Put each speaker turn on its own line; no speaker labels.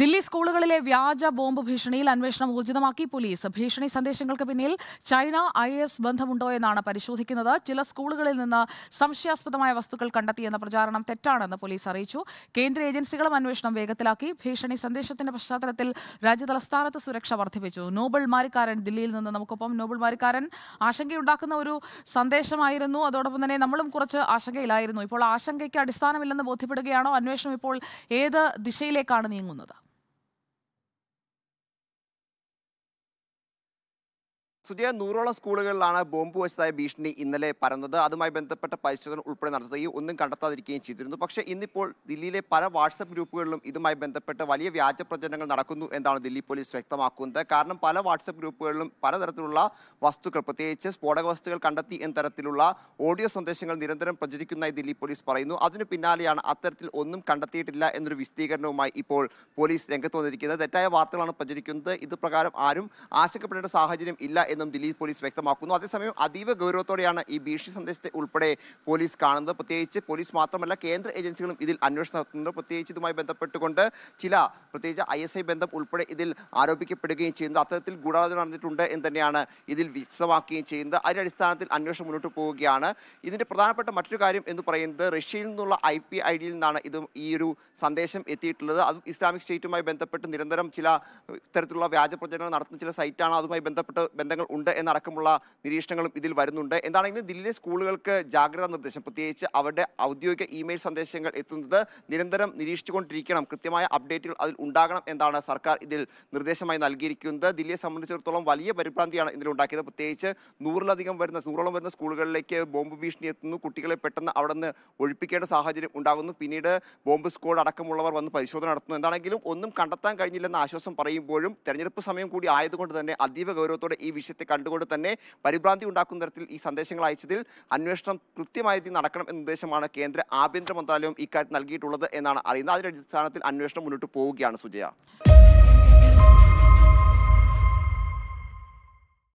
ദില്ലി സ്കൂളുകളിലെ വ്യാജ ബോംബ് ഭീഷണിയിൽ അന്വേഷണം ഊർജിതമാക്കി പോലീസ് ഭീഷണി സന്ദേശങ്ങൾക്ക് പിന്നിൽ ചൈന ഐ എസ് ബന്ധമുണ്ടോ എന്നാണ് പരിശോധിക്കുന്നത് ചില സ്കൂളുകളിൽ നിന്ന് സംശയാസ്പദമായ വസ്തുക്കൾ കണ്ടെത്തിയെന്ന പ്രചാരണം തെറ്റാണെന്ന് പോലീസ് അറിയിച്ചു കേന്ദ്ര ഏജൻസികളും അന്വേഷണം വേഗത്തിലാക്കി ഭീഷണി സന്ദേശത്തിന്റെ പശ്ചാത്തലത്തിൽ രാജ്യതലസ്ഥാനത്ത് സുരക്ഷ വർദ്ധിപ്പിച്ചു നോബൽ മാരിക്കാരൻ ദില്ലിയിൽ നിന്ന് നമുക്കൊപ്പം നോബൽ മാരിക്കാരൻ ആശങ്കയുണ്ടാക്കുന്ന ഒരു സന്ദേശമായിരുന്നു അതോടൊപ്പം തന്നെ നമ്മളും കുറച്ച് ആശങ്കയിലായിരുന്നു ഇപ്പോൾ ആശങ്കയ്ക്ക് അടിസ്ഥാനമില്ലെന്ന് ബോധ്യപ്പെടുകയാണോ അന്വേഷണം ഇപ്പോൾ ഏത് ദിശയിലേക്കാണ് നീങ്ങുന്നത്
സുജയ നൂറോളം സ്കൂളുകളിലാണ് ബോംബ് വെച്ചതായ ഭീഷണി ഇന്നലെ പരന്നത് അതുമായി ബന്ധപ്പെട്ട പരിശോധന ഉൾപ്പെടെ നടത്തുകയും ഒന്നും കണ്ടെത്താതിരിക്കുകയും ചെയ്തിരുന്നു പക്ഷേ ഇന്നിപ്പോൾ ദില്ലിയിലെ പല വാട്സപ്പ് ഗ്രൂപ്പുകളിലും ഇതുമായി ബന്ധപ്പെട്ട് വലിയ വ്യാജ പ്രചരണങ്ങൾ നടക്കുന്നു എന്നാണ് ദില്ലി പോലീസ് വ്യക്തമാക്കുന്നത് കാരണം പല വാട്സപ്പ് ഗ്രൂപ്പുകളിലും പലതരത്തിലുള്ള വസ്തുക്കൾ പ്രത്യേകിച്ച് സ്ഫോടക വസ്തുക്കൾ കണ്ടെത്തി എന്ന തരത്തിലുള്ള ഓഡിയോ സന്ദേശങ്ങൾ നിരന്തരം പ്രചരിക്കുന്നതായി ദില്ലി പോലീസ് പറയുന്നു അതിന് പിന്നാലെയാണ് അത്തരത്തിൽ ഒന്നും കണ്ടെത്തിയിട്ടില്ല എന്നൊരു വിശദീകരണവുമായി ഇപ്പോൾ പോലീസ് രംഗത്ത് വന്നിരിക്കുന്നത് തെറ്റായ വാർത്തകളാണ് പ്രചരിക്കുന്നത് ഇത് ആരും ആശങ്കപ്പെടേണ്ട സാഹചര്യം ഇല്ല എന്നും ദിലീപ് പോലീസ് വ്യക്തമാക്കുന്നു അതേസമയം അതീവ ഗൗരവത്തോടെയാണ് ഈ ഭീഷണി സന്ദേശത്തെ ഉൾപ്പെടെ പോലീസ് കാണുന്നത് പ്രത്യേകിച്ച് പോലീസ് മാത്രമല്ല കേന്ദ്ര ഏജൻസികളും ഇതിൽ അന്വേഷണം നടത്തുന്നുണ്ട് പ്രത്യേകിച്ച് ഇതുമായി ബന്ധപ്പെട്ടുകൊണ്ട് ചില പ്രത്യേകിച്ച് ഐ എസ് ഐ ബന്ധം ഉൾപ്പെടെ ഇതിൽ ആരോപിക്കപ്പെടുകയും ചെയ്യുന്നു അത്തരത്തിൽ ഗൂഢാലോചന നടന്നിട്ടുണ്ട് എന്ന് തന്നെയാണ് ഇതിൽ വിശദമാക്കുകയും ചെയ്യുന്നത് അതിൻ്റെ അടിസ്ഥാനത്തിൽ അന്വേഷണം മുന്നോട്ട് പോവുകയാണ് ഇതിൻ്റെ പ്രധാനപ്പെട്ട മറ്റൊരു കാര്യം എന്ന് പറയുന്നത് റഷ്യയിൽ നിന്നുള്ള ഐ പി ഐ ഡിയിൽ നിന്നാണ് ഇത് ഈ ഒരു സന്ദേശം എത്തിയിട്ടുള്ളത് അതും ഇസ്ലാമിക് സ്റ്റേറ്റുമായി ബന്ധപ്പെട്ട് നിരന്തരം ചില ഇത്തരത്തിലുള്ള വ്യാജ പ്രചരണങ്ങൾ നടത്തുന്ന ചില സൈറ്റാണ് അതുമായി ബന്ധപ്പെട്ട് ബന്ധങ്ങൾ ഉണ്ട് എന്നടക്കമുള്ള നിരീക്ഷണങ്ങളും ഇതിൽ വരുന്നുണ്ട് എന്താണെങ്കിലും ദില്ലിയിലെ സ്കൂളുകൾക്ക് ജാഗ്രതാ നിർദ്ദേശം പ്രത്യേകിച്ച് അവരുടെ ഔദ്യോഗിക ഇമെയിൽ സന്ദേശങ്ങൾ എത്തുന്നത് നിരന്തരം നിരീക്ഷിച്ചുകൊണ്ടിരിക്കണം കൃത്യമായ അപ്ഡേറ്റുകൾ അതിൽ ഉണ്ടാകണം എന്നാണ് സർക്കാർ ഇതിൽ നിർദ്ദേശമായി നൽകിയിരിക്കുന്നത് ദില്ലിയെ സംബന്ധിച്ചിടത്തോളം വലിയ പരിഭ്രാന്തിയാണ് ഇതിലുണ്ടാക്കിയത് പ്രത്യേകിച്ച് നൂറിലധികം വരുന്ന നൂറോളം വരുന്ന സ്കൂളുകളിലേക്ക് ബോംബ് ഭീഷണി എത്തുന്നു കുട്ടികളെ പെട്ടെന്ന് അവിടെ നിന്ന് ഒഴിപ്പിക്കേണ്ട സാഹചര്യം ഉണ്ടാകുന്നു പിന്നീട് ബോംബ് സ്ക്വാഡ് അടക്കമുള്ളവർ വന്ന് പരിശോധന നടത്തുന്നു എന്താണെങ്കിലും ഒന്നും കണ്ടെത്താൻ കഴിഞ്ഞില്ലെന്ന ആശ്വാസം പറയുമ്പോഴും തെരഞ്ഞെടുപ്പ് സമയം കൂടി ആയതുകൊണ്ട് തന്നെ അതീവ ഗൗരവത്തോടെ ഈ വിഷയത്തിൽ ആവശ്യത്തെ കണ്ടുകൊണ്ട് തന്നെ പരിഭ്രാന്തി ഉണ്ടാക്കുന്ന തരത്തിൽ ഈ സന്ദേശങ്ങൾ അയച്ചതിൽ അന്വേഷണം കൃത്യമായ രീതിയിൽ നടക്കണം എന്ന നിർദ്ദേശമാണ് കേന്ദ്ര ആഭ്യന്തര മന്ത്രാലയം ഇക്കാര്യത്തിൽ നൽകിയിട്ടുള്ളത് എന്നാണ് അറിയുന്നത് അതിന്റെ അടിസ്ഥാനത്തിൽ അന്വേഷണം മുന്നോട്ട് പോവുകയാണ് സുജയ